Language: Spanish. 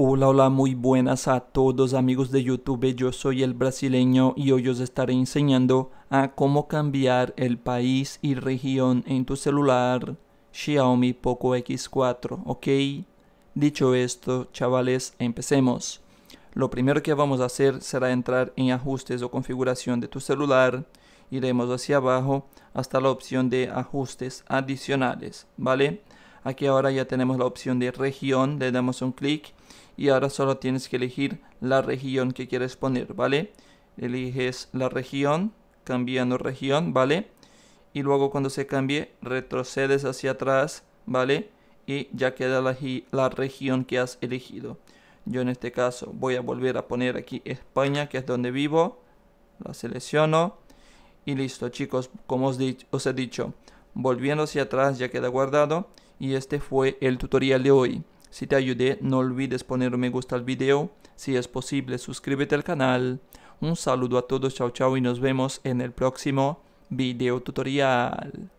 Hola, hola, muy buenas a todos amigos de YouTube, yo soy el brasileño y hoy os estaré enseñando a cómo cambiar el país y región en tu celular Xiaomi Poco X4, ¿ok? Dicho esto, chavales, empecemos. Lo primero que vamos a hacer será entrar en ajustes o configuración de tu celular, iremos hacia abajo hasta la opción de ajustes adicionales, ¿vale? Aquí ahora ya tenemos la opción de región, le damos un clic y ahora solo tienes que elegir la región que quieres poner, ¿vale? Eliges la región, cambiando región, ¿vale? Y luego cuando se cambie, retrocedes hacia atrás, ¿vale? Y ya queda la, región que has elegido. Yo en este caso voy a volver a poner aquí España, que es donde vivo. La selecciono. Y listo, chicos, como os, os he dicho, volviendo hacia atrás ya queda guardado y este fue el tutorial de hoy. Si te ayudé, no olvides poner me gusta al video. Si es posible, suscríbete al canal. Un saludo a todos, chao chao y nos vemos en el próximo video tutorial.